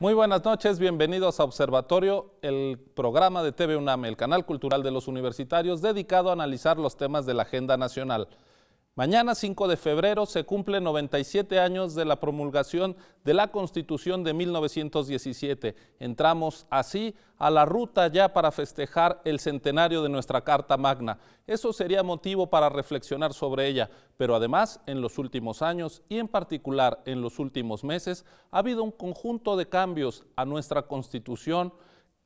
Muy buenas noches, bienvenidos a Observatorio, el programa de TV UNAM, el canal cultural de los universitarios dedicado a analizar los temas de la agenda nacional. Mañana 5 de febrero se cumplen 97 años de la promulgación de la Constitución de 1917. Entramos así a la ruta ya para festejar el centenario de nuestra Carta Magna. Eso sería motivo para reflexionar sobre ella, pero además en los últimos años y en particular en los últimos meses ha habido un conjunto de cambios a nuestra Constitución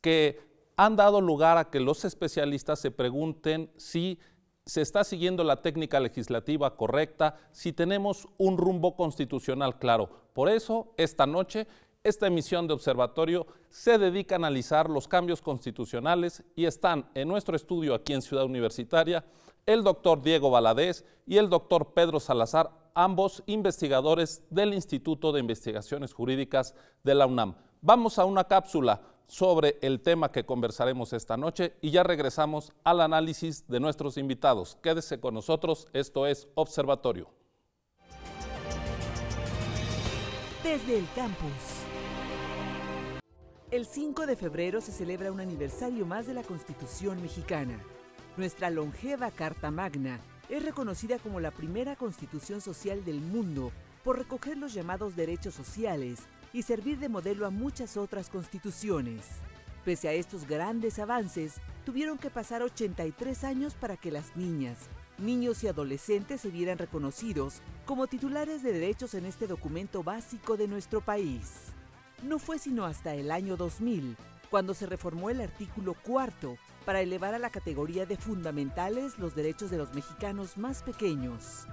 que han dado lugar a que los especialistas se pregunten si se está siguiendo la técnica legislativa correcta, si tenemos un rumbo constitucional claro. Por eso, esta noche, esta emisión de observatorio se dedica a analizar los cambios constitucionales y están en nuestro estudio aquí en Ciudad Universitaria el doctor Diego Valadez y el doctor Pedro Salazar, ambos investigadores del Instituto de Investigaciones Jurídicas de la UNAM. Vamos a una cápsula sobre el tema que conversaremos esta noche y ya regresamos al análisis de nuestros invitados. Quédese con nosotros, esto es Observatorio. Desde el campus. El 5 de febrero se celebra un aniversario más de la Constitución mexicana. Nuestra longeva Carta Magna es reconocida como la primera constitución social del mundo por recoger los llamados derechos sociales y servir de modelo a muchas otras constituciones. Pese a estos grandes avances, tuvieron que pasar 83 años para que las niñas, niños y adolescentes se vieran reconocidos como titulares de derechos en este documento básico de nuestro país. No fue sino hasta el año 2000, cuando se reformó el artículo cuarto para elevar a la categoría de fundamentales los derechos de los mexicanos más pequeños.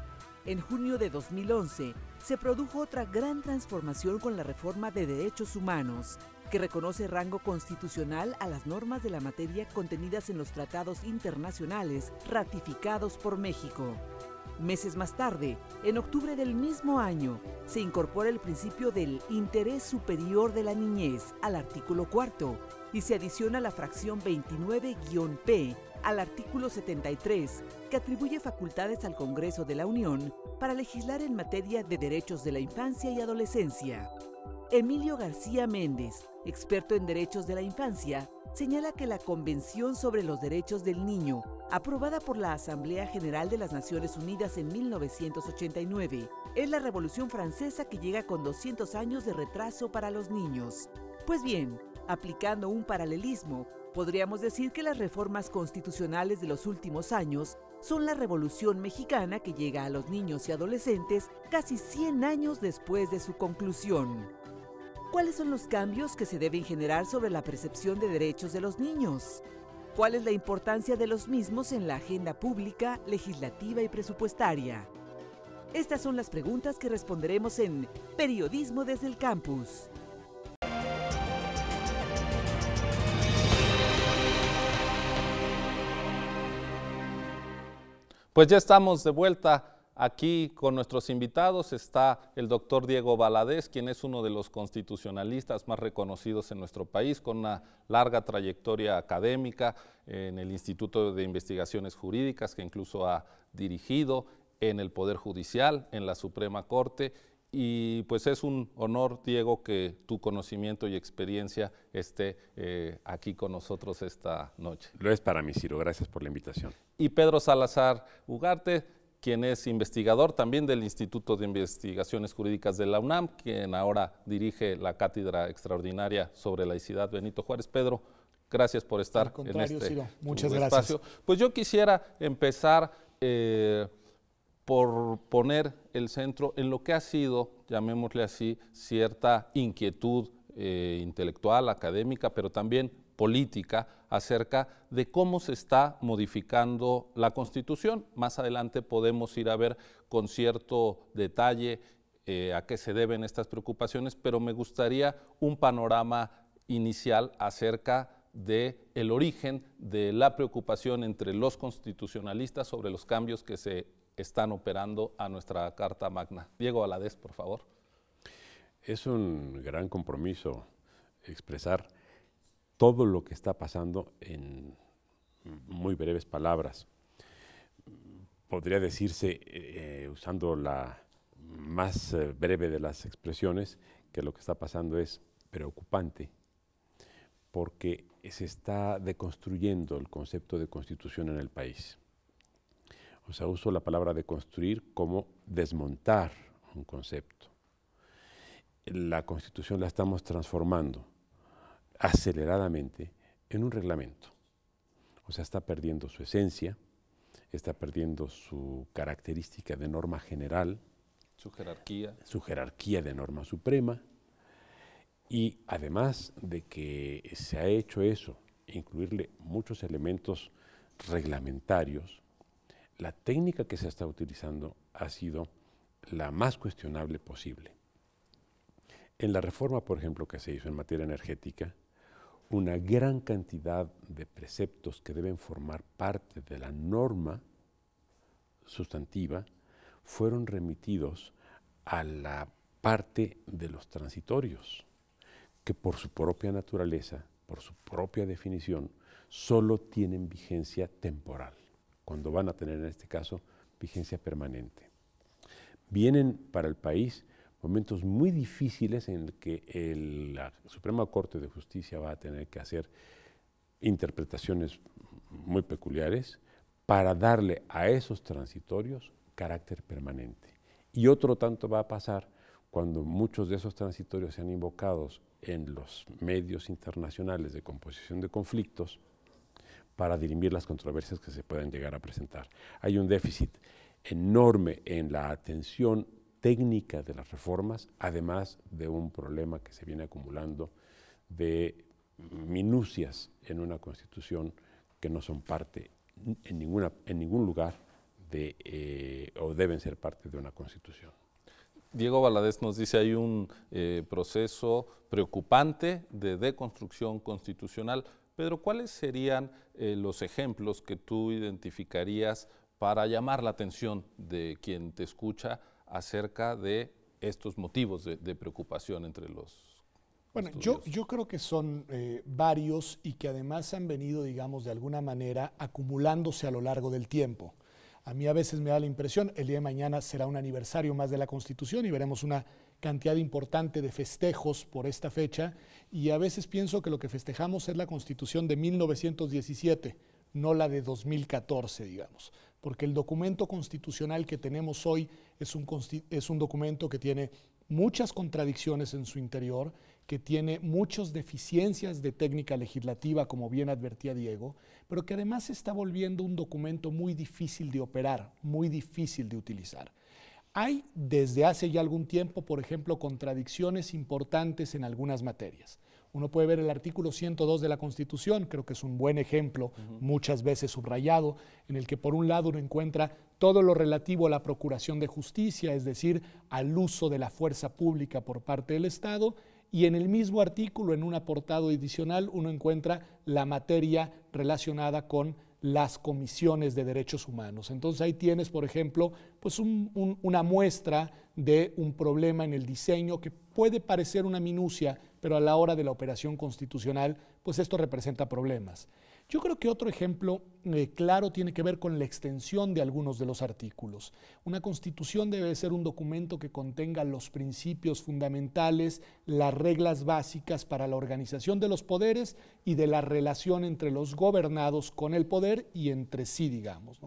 En junio de 2011, se produjo otra gran transformación con la reforma de derechos humanos, que reconoce rango constitucional a las normas de la materia contenidas en los tratados internacionales ratificados por México. Meses más tarde, en octubre del mismo año, se incorpora el principio del interés superior de la niñez al artículo cuarto y se adiciona la fracción 29-P al artículo 73, que atribuye facultades al Congreso de la Unión para legislar en materia de derechos de la infancia y adolescencia. Emilio García Méndez, experto en derechos de la infancia, señala que la Convención sobre los Derechos del Niño, aprobada por la Asamblea General de las Naciones Unidas en 1989, es la Revolución Francesa que llega con 200 años de retraso para los niños. Pues bien, aplicando un paralelismo, Podríamos decir que las reformas constitucionales de los últimos años son la revolución mexicana que llega a los niños y adolescentes casi 100 años después de su conclusión. ¿Cuáles son los cambios que se deben generar sobre la percepción de derechos de los niños? ¿Cuál es la importancia de los mismos en la agenda pública, legislativa y presupuestaria? Estas son las preguntas que responderemos en Periodismo desde el Campus. Pues ya estamos de vuelta aquí con nuestros invitados. Está el doctor Diego Valadez, quien es uno de los constitucionalistas más reconocidos en nuestro país, con una larga trayectoria académica en el Instituto de Investigaciones Jurídicas, que incluso ha dirigido en el Poder Judicial, en la Suprema Corte y pues es un honor, Diego, que tu conocimiento y experiencia esté eh, aquí con nosotros esta noche. Lo es para mí, Ciro. Gracias por la invitación. Y Pedro Salazar Ugarte, quien es investigador también del Instituto de Investigaciones Jurídicas de la UNAM, quien ahora dirige la Cátedra Extraordinaria sobre Laicidad Benito Juárez. Pedro, gracias por estar Al contrario, en este Ciro, muchas gracias. Pues yo quisiera empezar... Eh, por poner el centro en lo que ha sido, llamémosle así, cierta inquietud eh, intelectual, académica, pero también política acerca de cómo se está modificando la Constitución. Más adelante podemos ir a ver con cierto detalle eh, a qué se deben estas preocupaciones, pero me gustaría un panorama inicial acerca de el origen de la preocupación entre los constitucionalistas sobre los cambios que se están operando a nuestra Carta Magna. Diego Aladés, por favor. Es un gran compromiso expresar todo lo que está pasando en muy breves palabras. Podría decirse, eh, usando la más eh, breve de las expresiones, que lo que está pasando es preocupante, porque se está deconstruyendo el concepto de constitución en el país. O sea, uso la palabra de construir como desmontar un concepto. La constitución la estamos transformando aceleradamente en un reglamento. O sea, está perdiendo su esencia, está perdiendo su característica de norma general, su jerarquía, su jerarquía de norma suprema, y además de que se ha hecho eso, incluirle muchos elementos reglamentarios, la técnica que se está utilizando ha sido la más cuestionable posible. En la reforma, por ejemplo, que se hizo en materia energética, una gran cantidad de preceptos que deben formar parte de la norma sustantiva fueron remitidos a la parte de los transitorios, que por su propia naturaleza, por su propia definición, solo tienen vigencia temporal cuando van a tener en este caso vigencia permanente. Vienen para el país momentos muy difíciles en los que la Suprema Corte de Justicia va a tener que hacer interpretaciones muy peculiares para darle a esos transitorios carácter permanente. Y otro tanto va a pasar cuando muchos de esos transitorios sean invocados en los medios internacionales de composición de conflictos, para dirimir las controversias que se puedan llegar a presentar. Hay un déficit enorme en la atención técnica de las reformas, además de un problema que se viene acumulando de minucias en una constitución que no son parte en, ningún lugar eh, o deben ser parte de una constitución. Diego Valadez nos dice hay un eh, proceso preocupante de deconstrucción constitucional. Pedro, ¿cuáles serían eh, los ejemplos que tú identificarías para llamar la atención de quien te escucha acerca de estos motivos de, preocupación entre los... Bueno, yo, creo que son eh, varios y que además han venido, digamos, de alguna manera acumulándose a lo largo del tiempo. A mí a veces me da la impresión, el día de mañana será un aniversario más de la Constitución y veremos una cantidad importante de festejos por esta fecha y a veces pienso que lo que festejamos es la constitución de 1917, no la de 2014, digamos, porque el documento constitucional que tenemos hoy es un, es un documento que tiene muchas contradicciones en su interior, que tiene muchas deficiencias de técnica legislativa, como bien advertía Diego, pero que además se está volviendo un documento muy difícil de operar, muy difícil de utilizar. Hay desde hace ya algún tiempo, por ejemplo, contradicciones importantes en algunas materias. Uno puede ver el artículo 102 de la Constitución, creo que es un buen ejemplo, muchas veces subrayado, en el que por un lado uno encuentra todo lo relativo a la procuración de justicia, es decir, al uso de la fuerza pública por parte del Estado, y en el mismo artículo, en un aportado adicional, uno encuentra la materia relacionada con las comisiones de derechos humanos. Entonces ahí tienes, por ejemplo, pues una muestra de un problema en el diseño que puede parecer una minucia, pero a la hora de la operación constitucional, pues esto representa problemas. Yo creo que otro ejemplo eh, claro tiene que ver con la extensión de algunos de los artículos. Una constitución debe ser un documento que contenga los principios fundamentales, las reglas básicas para la organización de los poderes y de la relación entre los gobernados con el poder y entre sí, digamos.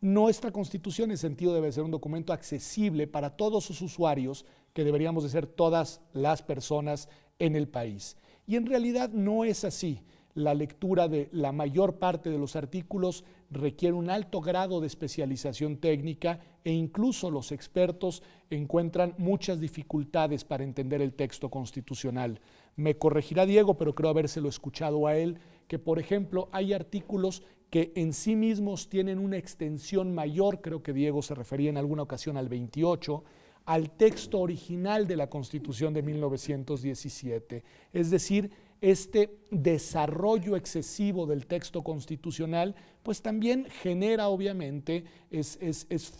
Nuestra constitución en sentido debe ser un documento accesible para todos sus usuarios, que deberíamos de ser todas las personas en el país. Y en realidad no es así la lectura de la mayor parte de los artículos requiere un alto grado de especialización técnica e incluso los expertos encuentran muchas dificultades para entender el texto constitucional. Me corregirá Diego, pero creo habérselo escuchado a él, que por ejemplo hay artículos que en sí mismos tienen una extensión mayor, creo que Diego se refería en alguna ocasión al 28, al texto original de la Constitución de 1917. Es decir, este desarrollo excesivo del texto constitucional, pues también genera, obviamente, es,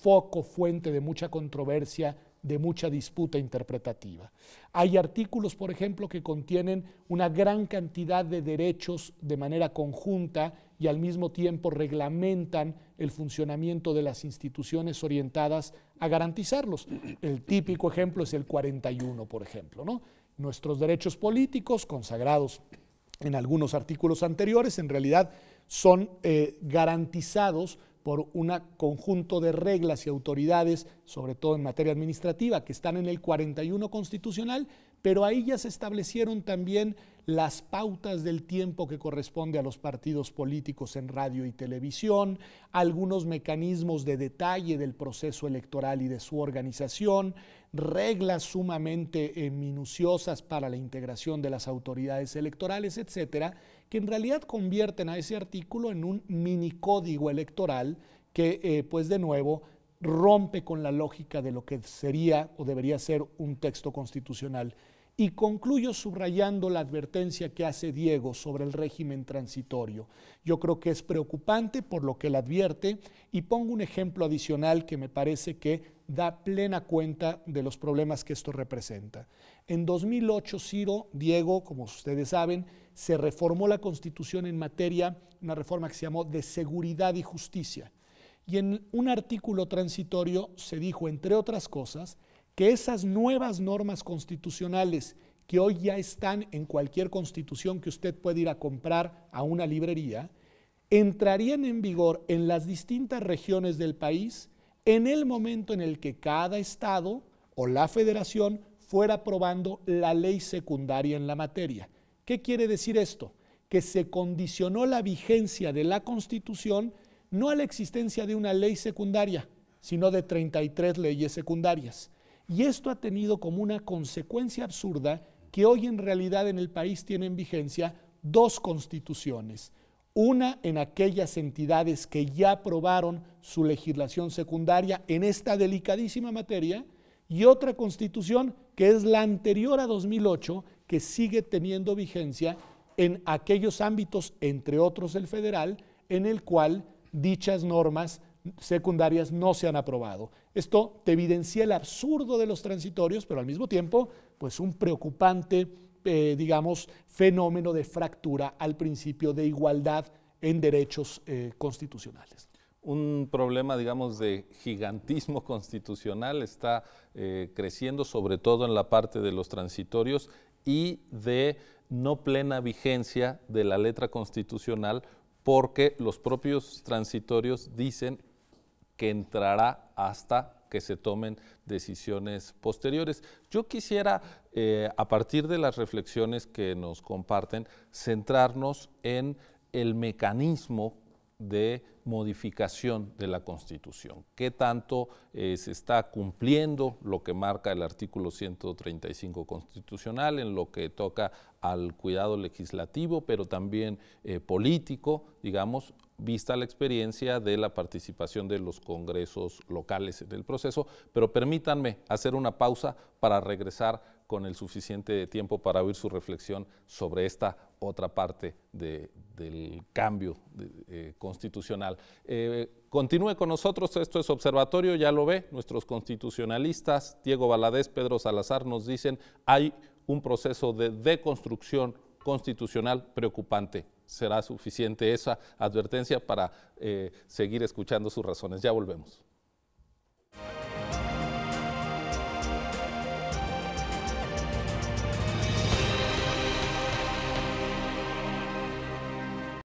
foco, fuente de mucha controversia de mucha disputa interpretativa. Hay artículos, por ejemplo, que contienen una gran cantidad de derechos de manera conjunta y al mismo tiempo reglamentan el funcionamiento de las instituciones orientadas a garantizarlos. El típico ejemplo es el 41, por ejemplo, ¿no? nuestros derechos políticos consagrados en algunos artículos anteriores, en realidad son eh, garantizados por un conjunto de reglas y autoridades, sobre todo en materia administrativa, que están en el 41 constitucional pero ahí ya se establecieron también las pautas del tiempo que corresponde a los partidos políticos en radio y televisión, algunos mecanismos de detalle del proceso electoral y de su organización, reglas sumamente eh, minuciosas para la integración de las autoridades electorales, etcétera, que en realidad convierten a ese artículo en un mini código electoral que, eh, pues de nuevo, rompe con la lógica de lo que sería o debería ser un texto constitucional. Y concluyo subrayando la advertencia que hace Diego sobre el régimen transitorio. Yo creo que es preocupante por lo que él advierte y pongo un ejemplo adicional que me parece que da plena cuenta de los problemas que esto representa. En 2008, Ciro, Diego, como ustedes saben, se reformó la Constitución en materia, una reforma que se llamó de seguridad y justicia y en un artículo transitorio se dijo, entre otras cosas, que esas nuevas normas constitucionales que hoy ya están en cualquier constitución que usted puede ir a comprar a una librería, entrarían en vigor en las distintas regiones del país en el momento en el que cada estado o la federación fuera aprobando la ley secundaria en la materia. ¿Qué quiere decir esto? Que se condicionó la vigencia de la Constitución no a la existencia de una ley secundaria, sino de 33 leyes secundarias. Y esto ha tenido como una consecuencia absurda que hoy en realidad en el país tienen vigencia dos constituciones, una en aquellas entidades que ya aprobaron su legislación secundaria en esta delicadísima materia y otra constitución que es la anterior a 2008 que sigue teniendo vigencia en aquellos ámbitos, entre otros el federal, en el cual dichas normas secundarias no se han aprobado. Esto te evidencia el absurdo de los transitorios, pero al mismo tiempo, pues un preocupante, eh, digamos, fenómeno de fractura al principio de igualdad en derechos eh, constitucionales. Un problema, digamos, de gigantismo constitucional está eh, creciendo, sobre todo en la parte de los transitorios y de no plena vigencia de la letra constitucional porque los propios transitorios dicen que entrará hasta que se tomen decisiones posteriores. Yo quisiera, eh, a partir de las reflexiones que nos comparten, centrarnos en el mecanismo de modificación de la Constitución. ¿Qué tanto eh, se está cumpliendo lo que marca el artículo 135 constitucional en lo que toca al cuidado legislativo, pero también eh, político, digamos, vista la experiencia de la participación de los congresos locales en el proceso? Pero permítanme hacer una pausa para regresar con el suficiente tiempo para oír su reflexión sobre esta otra parte del cambio eh, constitucional. Eh, continúe con nosotros, esto es Observatorio, ya lo ve, nuestros constitucionalistas, Diego Valadez, Pedro Salazar, nos dicen, hay un proceso de deconstrucción constitucional preocupante. ¿Será suficiente esa advertencia para eh, seguir escuchando sus razones? Ya volvemos.